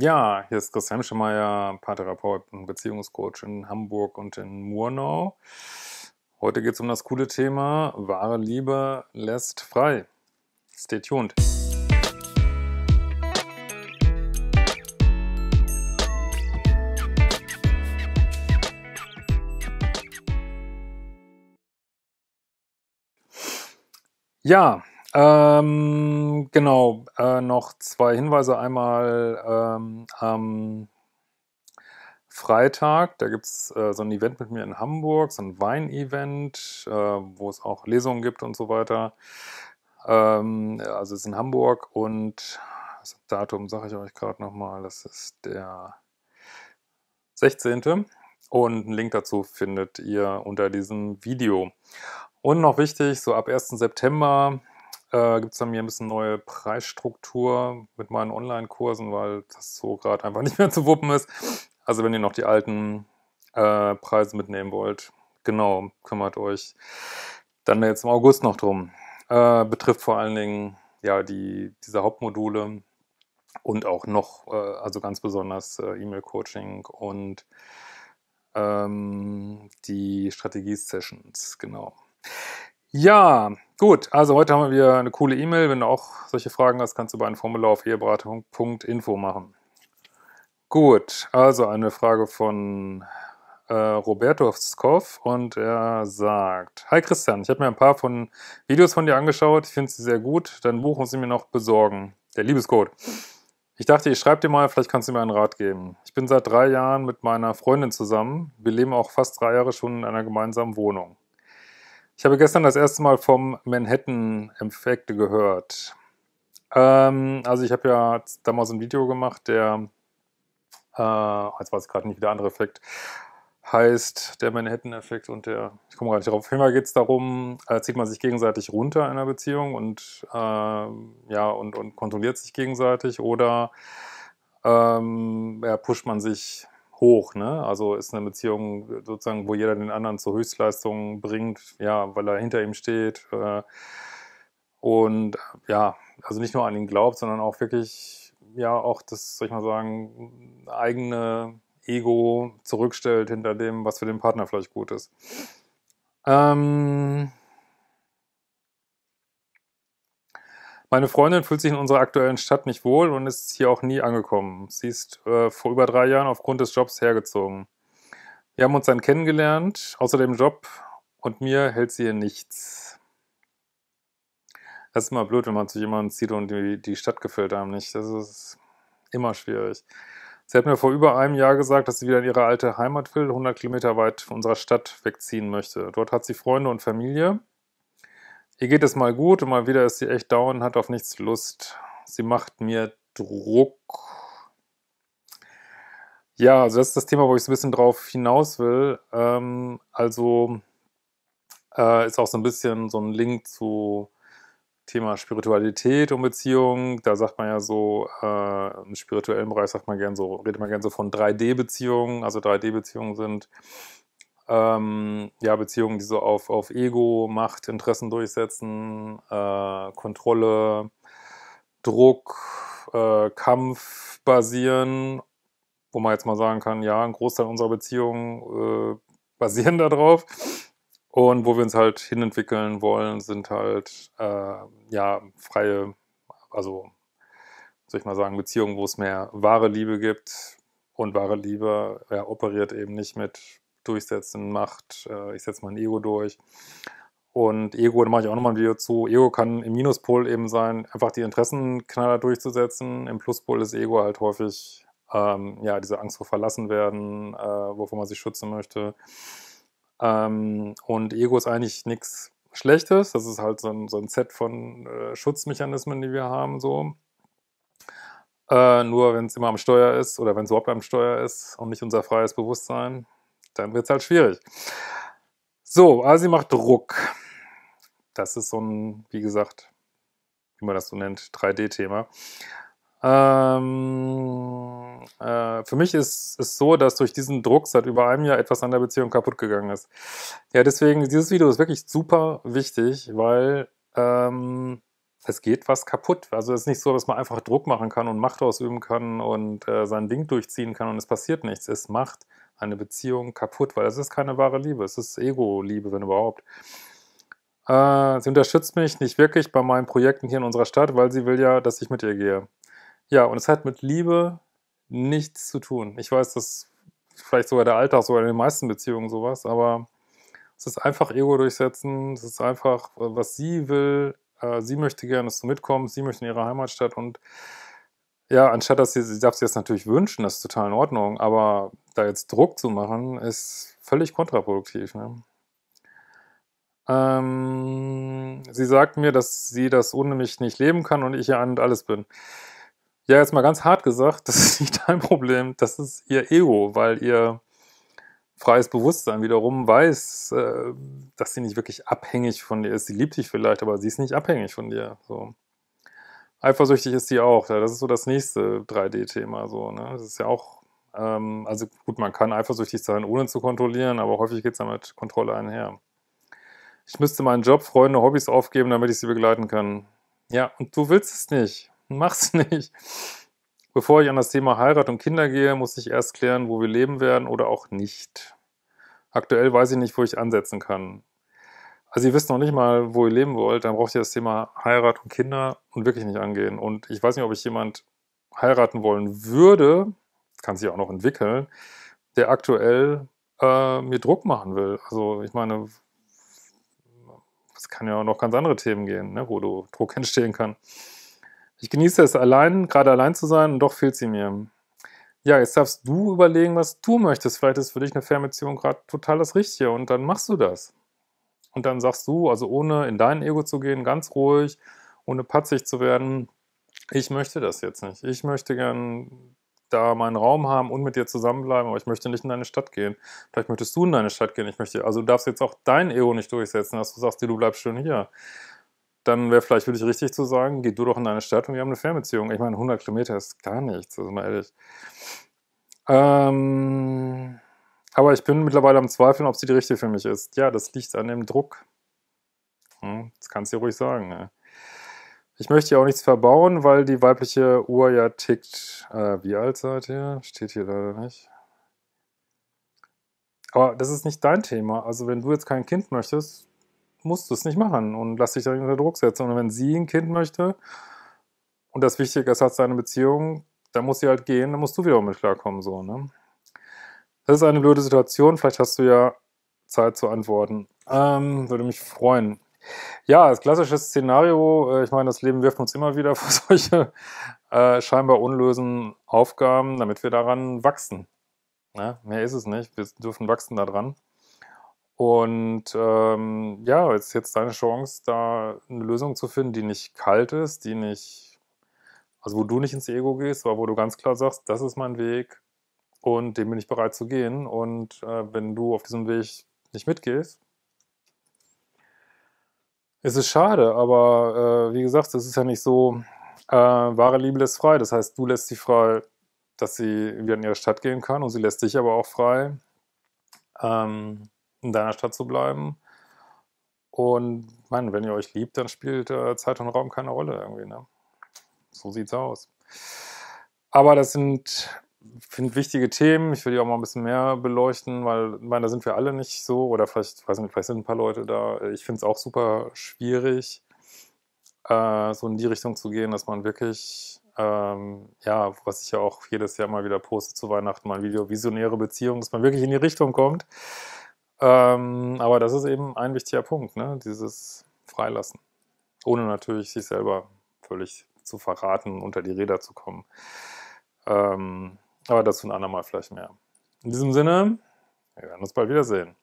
Ja, hier ist Chris Hemschemeyer, Paartherapeut und Beziehungscoach in Hamburg und in Murnau. Heute geht es um das coole Thema Wahre Liebe lässt frei. Stay tuned. Ja, ähm, genau, äh, noch zwei Hinweise. Einmal ähm, am Freitag, da gibt es äh, so ein Event mit mir in Hamburg, so ein Wein-Event, äh, wo es auch Lesungen gibt und so weiter. Ähm, also es ist in Hamburg und das also Datum sage ich euch gerade nochmal, das ist der 16. Und einen Link dazu findet ihr unter diesem Video. Und noch wichtig, so ab 1. September äh, gibt es dann mir ein bisschen neue Preisstruktur mit meinen Online-Kursen, weil das so gerade einfach nicht mehr zu wuppen ist. Also wenn ihr noch die alten äh, Preise mitnehmen wollt, genau, kümmert euch dann jetzt im August noch drum. Äh, betrifft vor allen Dingen ja die, diese Hauptmodule und auch noch, äh, also ganz besonders äh, E-Mail-Coaching und ähm, die Strategie-Sessions, genau. Ja, Gut, also heute haben wir eine coole E-Mail. Wenn du auch solche Fragen hast, kannst du bei einem Formular auf eheberatung.info machen. Gut, also eine Frage von äh, Roberto Skov und er sagt: Hi Christian, ich habe mir ein paar von Videos von dir angeschaut. Ich finde sie sehr gut. Dein Buch muss ich mir noch besorgen. Der Liebescode. Ich dachte, ich schreibe dir mal, vielleicht kannst du mir einen Rat geben. Ich bin seit drei Jahren mit meiner Freundin zusammen. Wir leben auch fast drei Jahre schon in einer gemeinsamen Wohnung. Ich habe gestern das erste Mal vom Manhattan-Effekt gehört. Ähm, also ich habe ja damals ein Video gemacht, der, äh, jetzt weiß ich gerade nicht, wie der andere Effekt heißt, der Manhattan-Effekt und der, ich komme gar nicht drauf, auf jeden Fall geht es darum, äh, zieht man sich gegenseitig runter in einer Beziehung und, äh, ja, und, und kontrolliert sich gegenseitig oder ähm, ja, pusht man sich hoch. Ne? Also ist eine Beziehung sozusagen, wo jeder den anderen zur Höchstleistung bringt, ja, weil er hinter ihm steht. Äh, und äh, ja, also nicht nur an ihn glaubt, sondern auch wirklich, ja, auch das, soll ich mal sagen, eigene Ego zurückstellt hinter dem, was für den Partner vielleicht gut ist. Ähm, Meine Freundin fühlt sich in unserer aktuellen Stadt nicht wohl und ist hier auch nie angekommen. Sie ist äh, vor über drei Jahren aufgrund des Jobs hergezogen. Wir haben uns dann kennengelernt. Außer dem Job und mir hält sie hier nichts. Das ist immer blöd, wenn man zu jemandem zieht und die, die Stadt gefällt einem nicht. Das ist immer schwierig. Sie hat mir vor über einem Jahr gesagt, dass sie wieder in ihre alte Heimat will, 100 Kilometer weit von unserer Stadt wegziehen möchte. Dort hat sie Freunde und Familie. Ihr geht es mal gut und mal wieder ist sie echt down, hat auf nichts Lust. Sie macht mir Druck. Ja, also das ist das Thema, wo ich so ein bisschen drauf hinaus will. Ähm, also äh, ist auch so ein bisschen so ein Link zu Thema Spiritualität und Beziehung. Da sagt man ja so, äh, im spirituellen Bereich sagt man gern so, redet man gern so von 3D-Beziehungen. Also 3D-Beziehungen sind ähm, ja, Beziehungen, die so auf, auf Ego, Macht, Interessen durchsetzen, äh, Kontrolle, Druck, äh, Kampf basieren, wo man jetzt mal sagen kann, ja, ein Großteil unserer Beziehungen äh, basieren darauf. Und wo wir uns halt hinentwickeln wollen, sind halt äh, ja freie, also soll ich mal sagen, Beziehungen, wo es mehr wahre Liebe gibt. Und wahre Liebe ja, operiert eben nicht mit durchsetzen, Macht, äh, ich setze mein Ego durch. Und Ego, da mache ich auch nochmal ein Video zu. Ego kann im Minuspol eben sein, einfach die Interessenknaller durchzusetzen. Im Pluspol ist Ego halt häufig ähm, ja, diese Angst vor Verlassenwerden, äh, wovon man sich schützen möchte. Ähm, und Ego ist eigentlich nichts Schlechtes. Das ist halt so ein, so ein Set von äh, Schutzmechanismen, die wir haben, so. Äh, nur wenn es immer am Steuer ist oder wenn es überhaupt am Steuer ist und nicht unser freies Bewusstsein, dann wird es halt schwierig. So, also sie macht Druck. Das ist so ein, wie gesagt, wie man das so nennt, 3D-Thema. Ähm, äh, für mich ist es so, dass durch diesen Druck seit über einem Jahr etwas an der Beziehung kaputt gegangen ist. Ja, deswegen, dieses Video ist wirklich super wichtig, weil ähm, es geht was kaputt. Also es ist nicht so, dass man einfach Druck machen kann und Macht ausüben kann und äh, sein Ding durchziehen kann und es passiert nichts. Es macht eine Beziehung kaputt, weil das ist keine wahre Liebe, es ist Ego-Liebe, wenn überhaupt. Äh, sie unterstützt mich nicht wirklich bei meinen Projekten hier in unserer Stadt, weil sie will ja, dass ich mit ihr gehe. Ja, und es hat mit Liebe nichts zu tun. Ich weiß, dass vielleicht sogar der Alltag, sogar in den meisten Beziehungen sowas, aber es ist einfach Ego durchsetzen, es ist einfach, äh, was sie will, äh, sie möchte gerne, dass du mitkommst, sie möchte in ihre Heimatstadt und ja, anstatt dass sie, sie darf sich das natürlich wünschen, das ist total in Ordnung, aber da jetzt Druck zu machen, ist völlig kontraproduktiv. Ne? Ähm, sie sagt mir, dass sie das ohne mich nicht leben kann und ich ihr an und alles bin. Ja, jetzt mal ganz hart gesagt, das ist nicht dein Problem, das ist ihr Ego, weil ihr freies Bewusstsein wiederum weiß, äh, dass sie nicht wirklich abhängig von dir ist. Sie liebt dich vielleicht, aber sie ist nicht abhängig von dir. So. Eifersüchtig ist sie auch. Ja, das ist so das nächste 3D-Thema. So, ne? Das ist ja auch, ähm, also gut, man kann eifersüchtig sein, ohne zu kontrollieren, aber häufig geht es damit Kontrolle einher. Ich müsste meinen Job, Freunde, Hobbys aufgeben, damit ich sie begleiten kann. Ja, und du willst es nicht. Mach's nicht. Bevor ich an das Thema Heirat und Kinder gehe, muss ich erst klären, wo wir leben werden oder auch nicht. Aktuell weiß ich nicht, wo ich ansetzen kann also ihr wisst noch nicht mal, wo ihr leben wollt, dann braucht ihr das Thema Heirat und Kinder und wirklich nicht angehen. Und ich weiß nicht, ob ich jemand heiraten wollen würde, kann sich auch noch entwickeln, der aktuell äh, mir Druck machen will. Also ich meine, es kann ja auch noch ganz andere Themen gehen, ne, wo du Druck entstehen kann. Ich genieße es allein, gerade allein zu sein und doch fehlt sie mir. Ja, jetzt darfst du überlegen, was du möchtest. Vielleicht ist für dich eine Fernbeziehung gerade total das Richtige und dann machst du das. Und dann sagst du, also ohne in dein Ego zu gehen, ganz ruhig, ohne patzig zu werden, ich möchte das jetzt nicht. Ich möchte gern da meinen Raum haben und mit dir zusammenbleiben, aber ich möchte nicht in deine Stadt gehen. Vielleicht möchtest du in deine Stadt gehen. Ich möchte, also du darfst jetzt auch dein Ego nicht durchsetzen, dass also du sagst, du bleibst schön hier. Dann wäre vielleicht wirklich richtig zu sagen, geh du doch in deine Stadt und wir haben eine Fernbeziehung. Ich meine, 100 Kilometer ist gar nichts, das also ist mal ehrlich. Ähm, aber ich bin mittlerweile am Zweifeln, ob sie die richtige für mich ist. Ja, das liegt an dem Druck. Hm, das kannst du ruhig sagen. Ne? Ich möchte ja auch nichts verbauen, weil die weibliche Uhr ja tickt. Äh, wie alt seid ihr? Steht hier leider nicht. Aber das ist nicht dein Thema. Also wenn du jetzt kein Kind möchtest, musst du es nicht machen und lass dich da nicht unter Druck setzen. Und wenn sie ein Kind möchte und das Wichtige ist, hat seine Beziehung, dann muss sie halt gehen, dann musst du wieder mit klarkommen. So, ne? Das ist eine blöde Situation. Vielleicht hast du ja Zeit zu antworten. Ähm, würde mich freuen. Ja, das klassische Szenario, äh, ich meine, das Leben wirft uns immer wieder vor solche äh, scheinbar unlösen Aufgaben, damit wir daran wachsen. Ja, ne? mehr ist es nicht. Wir dürfen wachsen daran. Und ähm, ja, jetzt jetzt deine Chance, da eine Lösung zu finden, die nicht kalt ist, die nicht, also wo du nicht ins Ego gehst, aber wo du ganz klar sagst, das ist mein Weg, und dem bin ich bereit zu gehen. Und äh, wenn du auf diesem Weg nicht mitgehst, ist es schade, aber äh, wie gesagt, es ist ja nicht so, äh, wahre Liebe lässt frei. Das heißt, du lässt sie frei, dass sie wieder in ihre Stadt gehen kann und sie lässt dich aber auch frei, ähm, in deiner Stadt zu bleiben. Und man, wenn ihr euch liebt, dann spielt äh, Zeit und Raum keine Rolle irgendwie. Ne? So sieht's aus. Aber das sind finde wichtige Themen. Ich will die auch mal ein bisschen mehr beleuchten, weil meine, da sind wir alle nicht so oder vielleicht, weiß nicht, vielleicht sind ein paar Leute da. Ich finde es auch super schwierig, äh, so in die Richtung zu gehen, dass man wirklich, ähm, ja, was ich ja auch jedes Jahr mal wieder poste zu Weihnachten, mein Video Visionäre Beziehung, dass man wirklich in die Richtung kommt. Ähm, aber das ist eben ein wichtiger Punkt, ne? dieses Freilassen. Ohne natürlich sich selber völlig zu verraten, unter die Räder zu kommen. Ähm, aber dazu ein andermal vielleicht mehr. In diesem Sinne, wir werden uns bald wiedersehen.